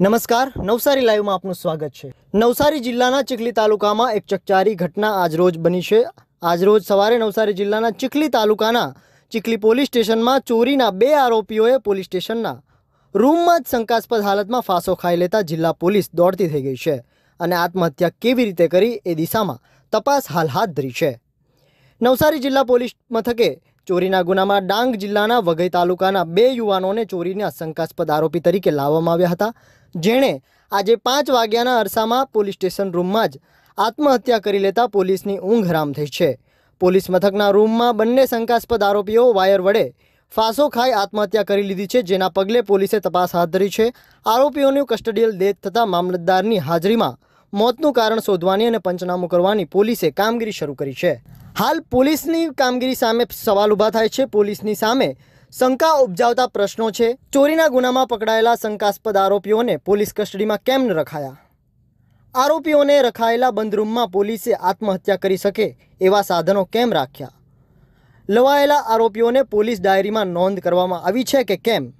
નમસ્કાર નવસારી લાઈવમાં આપનું સ્વાગત છે નવસારી જિલ્લાના ચીખલી તાલુકામાં એક ચકચારી ઘટના આજરોજ બની છે આજરોજ સવારે નવસારી જિલ્લાના ચીખલી તાલુકાના ચીખલી પોલીસ સ્ટેશનમાં ચોરીના બે આરોપીઓએ પોલીસ સ્ટેશનના રૂમમાં જ શંકાસ્પદ હાલતમાં ફાંસો ખાઈ લેતા જિલ્લા પોલીસ દોડતી થઈ ગઈ છે અને આત્મહત્યા કેવી રીતે કરી એ દિશામાં તપાસ હાલ હાથ ધરી છે નવસારી જિલ્લા પોલીસ મથકે ચોરીના ગુનામાં ડાંગ જિલ્લાના વઘઈ તાલુકાના બે યુવાનોને ચોરીના શંકાસ્પદ આરોપી તરીકે લાવવામાં આવ્યા હતા જેણે આજે પાંચ વાગ્યાના અરસામાં પોલીસ સ્ટેશન રૂમમાં જ આત્મહત્યા કરી લેતા પોલીસની ઊંઘ હરામ થઈ છે પોલીસ મથકના રૂમમાં બંને શંકાસ્પદ આરોપીઓ વાયર વડે ફાંસો ખાઈ આત્મહત્યા કરી લીધી છે જેના પગલે પોલીસે તપાસ હાથ ધરી છે આરોપીઓની કસ્ટડીયલ ડેથ થતાં મામલતદારની હાજરીમાં મોતનું કારણ શોધવાની અને પંચનામું કરવાની પોલીસે કામગીરી શરૂ કરી છે હાલ પોલીસની કામગીરી સામે સવાલ ઊભા થાય છે પોલીસની સામે શંકા ઉપજાવતા પ્રશ્નો છે ચોરીના ગુનામાં પકડાયેલા શંકાસ્પદ આરોપીઓને પોલીસ કસ્ટડીમાં કેમ રખાયા આરોપીઓને રખાયેલા બંધરૂમમાં પોલીસે આત્મહત્યા કરી શકે એવા સાધનો કેમ રાખ્યા લવાયેલા આરોપીઓને પોલીસ ડાયરીમાં નોંધ કરવામાં આવી છે કે કેમ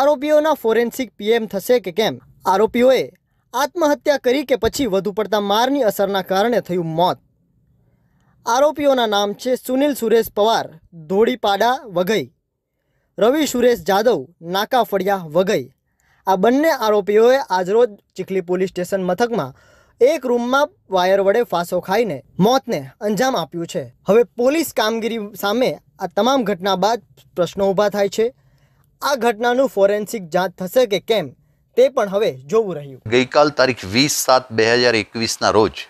આરોપીઓના ફોરેન્સિક પીએમ થશે કે કેમ આરોપીઓએ આત્મહત્યા કરી કે પછી વધુ પડતા મારની અસરના કારણે થયું મોત આરોપીઓના નામ છે સુનિલ સુરેશ પવાર ધોળીપાડા વઘઈ રવિ સુરેશ જાદવ નાકા ફળિયા વઘઈ આ બંને આરોપીઓએ આજરોજ ચીખલી પોલીસ સ્ટેશન મથકમાં એક રૂમમાં વાયર વડે ફાંસો ખાઈને મોતને અંજામ આપ્યું છે હવે પોલીસ કામગીરી સામે આ તમામ ઘટના બાદ પ્રશ્નો ઊભા થાય છે આ ઘટનાનું ફોરેન્સિક જાંચ થશે કે કેમ તે પણ હવે જોવું રહ્યું ગઈકાલ તારીખ વીસ સાત બે હજાર એકવીસના રોજ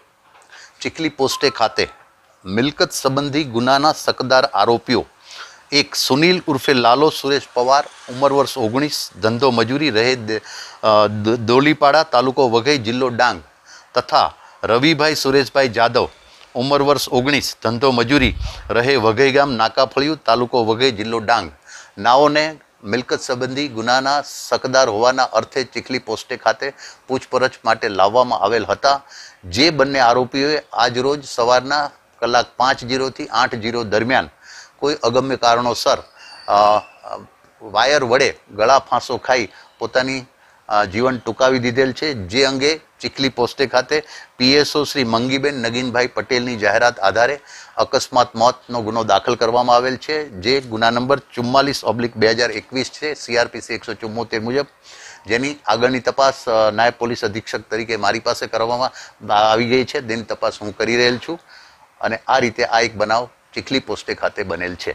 ચીખલી પોસ્ટે ખાતે મિલકત સંબંધી ગુનાના સકદાર આરોપીઓ એક સુનિલ ઉર્ફે લાલો સુરેશ પવાર ઉંમર વર્ષ ઓગણીસ ધંધો મજૂરી રહે દોલીપાડા તાલુકો વઘઈ જિલ્લો ડાંગ તથા રવિભાઈ સુરેશભાઈ જાદવ ઉંમર વર્ષ ઓગણીસ ધંધો મજૂરી રહે વઘઈ ગામ નાકાફળિયું તાલુકો વઘઈ જિલ્લો ડાંગ નાઓને મિલકત સંબંધી ગુનાના સકદાર હોવાના અર્થે ચીખલી પોસ્ટે ખાતે પૂછપરછ માટે લાવવામાં આવેલ હતા જે બંને આરોપીઓએ આજરોજ સવારના કલાક પાંચ જીરોથી આઠ જીરો દરમિયાન કોઈ અગમ્ય કારણોસર વાયર વડે ગળા ફાંસો ખાઈ પોતાની જીવન ટૂંકાવી દીધેલ છે જે અંગે ચીખલી પોસ્ટે ખાતે પીએસઓ શ્રી મંગીબેન નગીનભાઈ પટેલની જાહેરાત આધારે અકસ્માત મોતનો ગુનો દાખલ કરવામાં આવેલ છે જે ગુના નંબર ચુમ્માલીસ ઓબ્લિક બે હજાર એકવીસ છે સીઆરપીસી એકસો ચુમ્મોતેર મુજબ જેની આગળની તપાસ નાયબ પોલીસ અધિક્ષક તરીકે મારી પાસે કરવામાં આવી ગઈ છે તેની તપાસ હું કરી રહેલ છું અને આ રીતે આ એક બનાવ ચીખલી પોસ્ટે ખાતે બનેલ છે